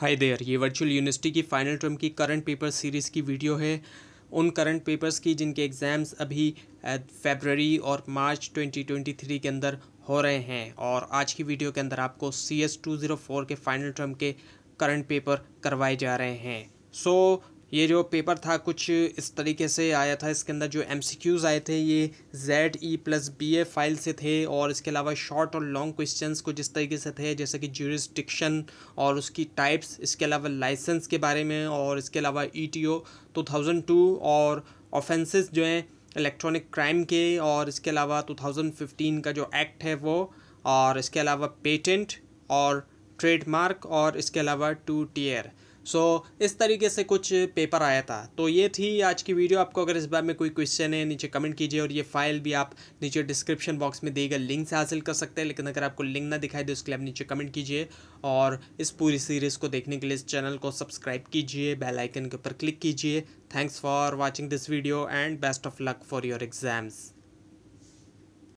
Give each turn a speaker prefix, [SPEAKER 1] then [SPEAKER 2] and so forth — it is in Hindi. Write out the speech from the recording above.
[SPEAKER 1] हाय देयर ये वर्चुअल यूनिवर्सिटी की फाइनल टर्म की करंट पेपर सीरीज़ की वीडियो है उन करंट पेपर्स की जिनके एग्ज़ाम्स अभी फेबररी और मार्च 2023 के अंदर हो रहे हैं और आज की वीडियो के अंदर आपको C S two zero four के फाइनल टर्म के करंट पेपर करवाए जा रहे हैं सो so, ये जो पेपर था कुछ इस तरीके से आया था इसके अंदर जो एम आए थे ये Z E plus B A file से थे और इसके अलावा शॉर्ट और लॉन्ग क्वेश्चन कुछ इस तरीके से थे जैसे कि जूरिस्डिक्शन और उसकी टाइप्स इसके अलावा लाइसेंस के बारे में और इसके अलावा E T O two thousand two और ऑफेंसेस जो हैं इलेक्ट्रॉनिक क्राइम के और इसके अलावा टू थाउजेंड फिफ्टीन का जो एक्ट है वो और इसके अलावा पेटेंट और ट्रेडमार्क और इसके अलावा टू टीयर सो so, इस तरीके से कुछ पेपर आया था तो ये थी आज की वीडियो आपको अगर इस बारे में कोई क्वेश्चन है नीचे कमेंट कीजिए और ये फाइल भी आप नीचे डिस्क्रिप्शन बॉक्स में दिए गए लिंक से हासिल कर सकते हैं लेकिन अगर आपको लिंक ना दिखाई दे उसके लिए आप नीचे कमेंट कीजिए और इस पूरी सीरीज़ को देखने के लिए इस चैनल को सब्सक्राइब कीजिए बेल आइकन के ऊपर क्लिक कीजिए thanks for watching this video and best of luck for your exams